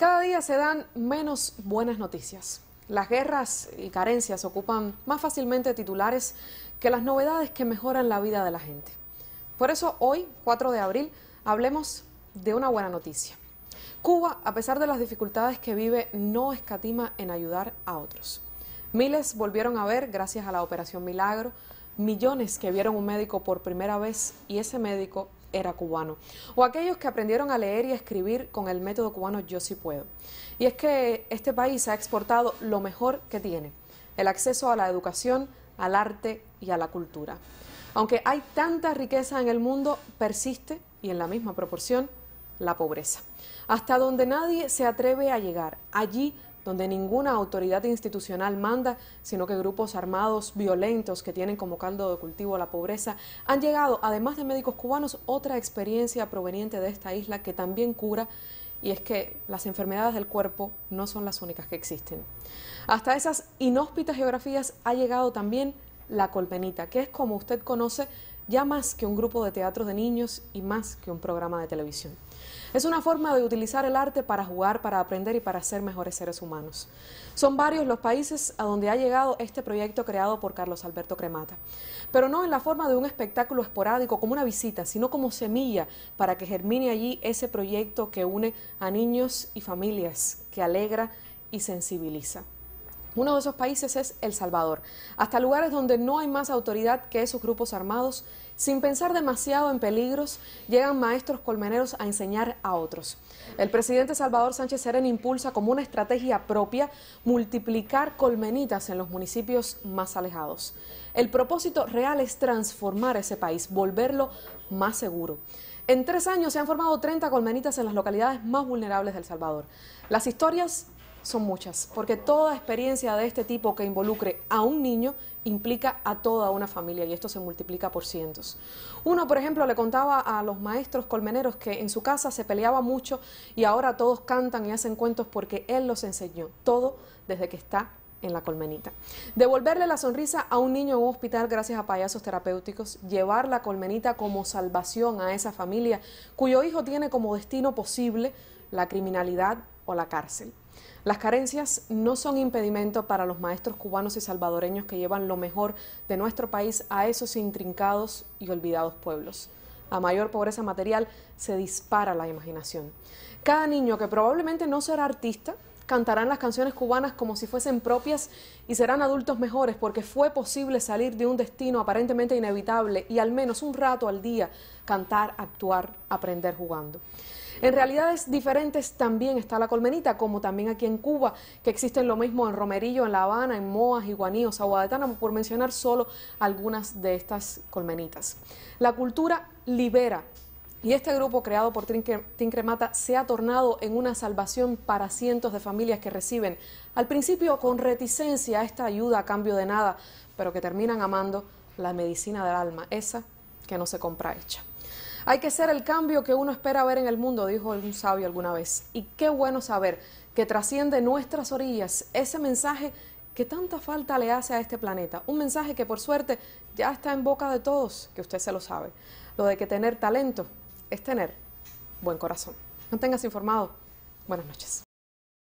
Cada día se dan menos buenas noticias. Las guerras y carencias ocupan más fácilmente titulares que las novedades que mejoran la vida de la gente. Por eso hoy, 4 de abril, hablemos de una buena noticia. Cuba, a pesar de las dificultades que vive, no escatima en ayudar a otros. Miles volvieron a ver gracias a la Operación Milagro, millones que vieron un médico por primera vez y ese médico era cubano, o aquellos que aprendieron a leer y escribir con el método cubano Yo sí puedo. Y es que este país ha exportado lo mejor que tiene, el acceso a la educación, al arte y a la cultura. Aunque hay tanta riqueza en el mundo, persiste, y en la misma proporción, la pobreza. Hasta donde nadie se atreve a llegar, allí donde ninguna autoridad institucional manda, sino que grupos armados violentos que tienen como caldo de cultivo la pobreza, han llegado, además de médicos cubanos, otra experiencia proveniente de esta isla que también cura, y es que las enfermedades del cuerpo no son las únicas que existen. Hasta esas inhóspitas geografías ha llegado también la colpenita, que es como usted conoce ya más que un grupo de teatro de niños y más que un programa de televisión. Es una forma de utilizar el arte para jugar, para aprender y para ser mejores seres humanos. Son varios los países a donde ha llegado este proyecto creado por Carlos Alberto Cremata, pero no en la forma de un espectáculo esporádico como una visita, sino como semilla para que germine allí ese proyecto que une a niños y familias, que alegra y sensibiliza. Uno de esos países es El Salvador, hasta lugares donde no hay más autoridad que esos grupos armados. Sin pensar demasiado en peligros, llegan maestros colmeneros a enseñar a otros. El presidente Salvador Sánchez Serén impulsa como una estrategia propia multiplicar colmenitas en los municipios más alejados. El propósito real es transformar ese país, volverlo más seguro. En tres años se han formado 30 colmenitas en las localidades más vulnerables de El Salvador. Las historias son muchas, porque toda experiencia de este tipo que involucre a un niño implica a toda una familia y esto se multiplica por cientos. Uno, por ejemplo, le contaba a los maestros colmeneros que en su casa se peleaba mucho y ahora todos cantan y hacen cuentos porque él los enseñó todo desde que está en la colmenita. Devolverle la sonrisa a un niño en un hospital gracias a payasos terapéuticos, llevar la colmenita como salvación a esa familia cuyo hijo tiene como destino posible la criminalidad la cárcel. Las carencias no son impedimento para los maestros cubanos y salvadoreños que llevan lo mejor de nuestro país a esos intrincados y olvidados pueblos. A mayor pobreza material se dispara la imaginación. Cada niño que probablemente no será artista, cantarán las canciones cubanas como si fuesen propias y serán adultos mejores porque fue posible salir de un destino aparentemente inevitable y al menos un rato al día cantar, actuar, aprender jugando. En realidades diferentes también está la colmenita, como también aquí en Cuba, que existen lo mismo en Romerillo, en La Habana, en Moas, Iguaníos, Aguadetana, por mencionar solo algunas de estas colmenitas. La cultura libera y este grupo creado por Tincremata se ha tornado en una salvación para cientos de familias que reciben, al principio con reticencia, esta ayuda a cambio de nada, pero que terminan amando la medicina del alma, esa que no se compra hecha. Hay que ser el cambio que uno espera ver en el mundo, dijo un sabio alguna vez. Y qué bueno saber que trasciende nuestras orillas ese mensaje que tanta falta le hace a este planeta. Un mensaje que por suerte ya está en boca de todos, que usted se lo sabe. Lo de que tener talento es tener buen corazón. No tengas informado. Buenas noches.